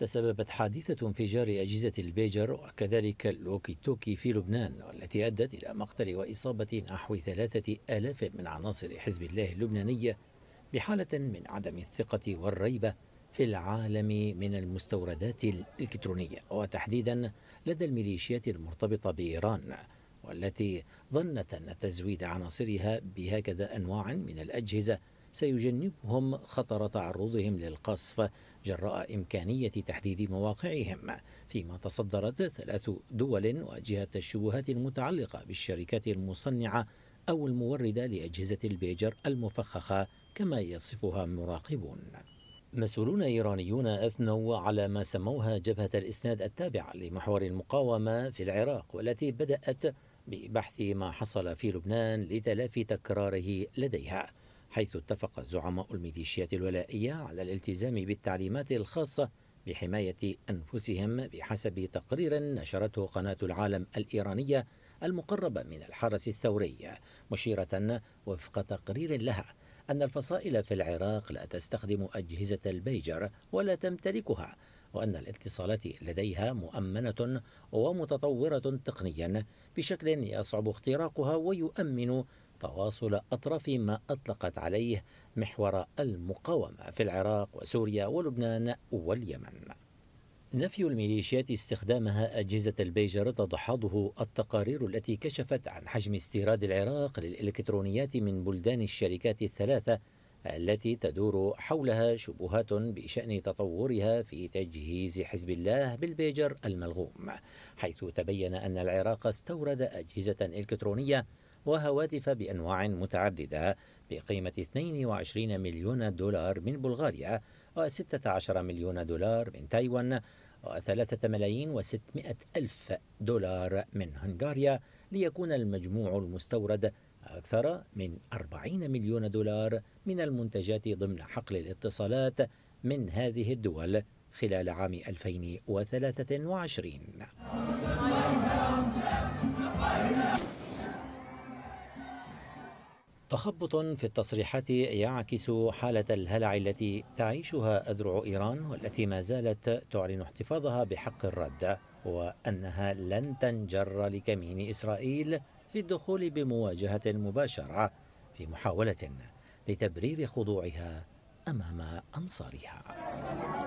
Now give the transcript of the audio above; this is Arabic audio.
تسببت حادثة انفجار أجهزة البيجر وكذلك توكي في لبنان والتي أدت إلى مقتل وإصابة نحو ثلاثة آلاف من عناصر حزب الله اللبنانية بحالة من عدم الثقة والريبة في العالم من المستوردات الإلكترونية وتحديدا لدى الميليشيات المرتبطة بإيران والتي ظنت أن تزويد عناصرها بهكذا أنواع من الأجهزة سيجنبهم خطر تعرضهم للقصف جراء إمكانية تحديد مواقعهم فيما تصدرت ثلاث دول واجهة الشبهات المتعلقة بالشركات المصنعة أو الموردة لأجهزة البيجر المفخخة كما يصفها مراقبون مسؤولون إيرانيون أثنوا على ما سموها جبهة الإسناد التابعة لمحور المقاومة في العراق والتي بدأت ببحث ما حصل في لبنان لتلافي تكراره لديها حيث اتفق زعماء الميليشيات الولائية على الالتزام بالتعليمات الخاصة بحماية أنفسهم بحسب تقرير نشرته قناة العالم الإيرانية المقربة من الحرس الثوري مشيرة وفق تقرير لها أن الفصائل في العراق لا تستخدم أجهزة البيجر ولا تمتلكها وأن الاتصالات لديها مؤمنة ومتطورة تقنيا بشكل يصعب اختراقها ويؤمن تواصل أطراف ما أطلقت عليه محور المقاومة في العراق وسوريا ولبنان واليمن نفي الميليشيات استخدامها أجهزة البيجر تدحضه التقارير التي كشفت عن حجم استيراد العراق للإلكترونيات من بلدان الشركات الثلاثة التي تدور حولها شبهات بشأن تطورها في تجهيز حزب الله بالبيجر الملغوم حيث تبين أن العراق استورد أجهزة إلكترونية وهواتف بأنواع متعددة بقيمة 22 مليون دولار من بلغاريا و16 مليون دولار من تايوان و3 ملايين و600 ألف دولار من هنغاريا ليكون المجموع المستورد أكثر من 40 مليون دولار من المنتجات ضمن حقل الاتصالات من هذه الدول خلال عام 2023 تخبط في التصريحات يعكس حالة الهلع التي تعيشها أذرع إيران والتي ما زالت تعلن احتفاظها بحق الرد وأنها لن تنجر لكمين إسرائيل في الدخول بمواجهة مباشرة في محاولة لتبرير خضوعها أمام أنصارها.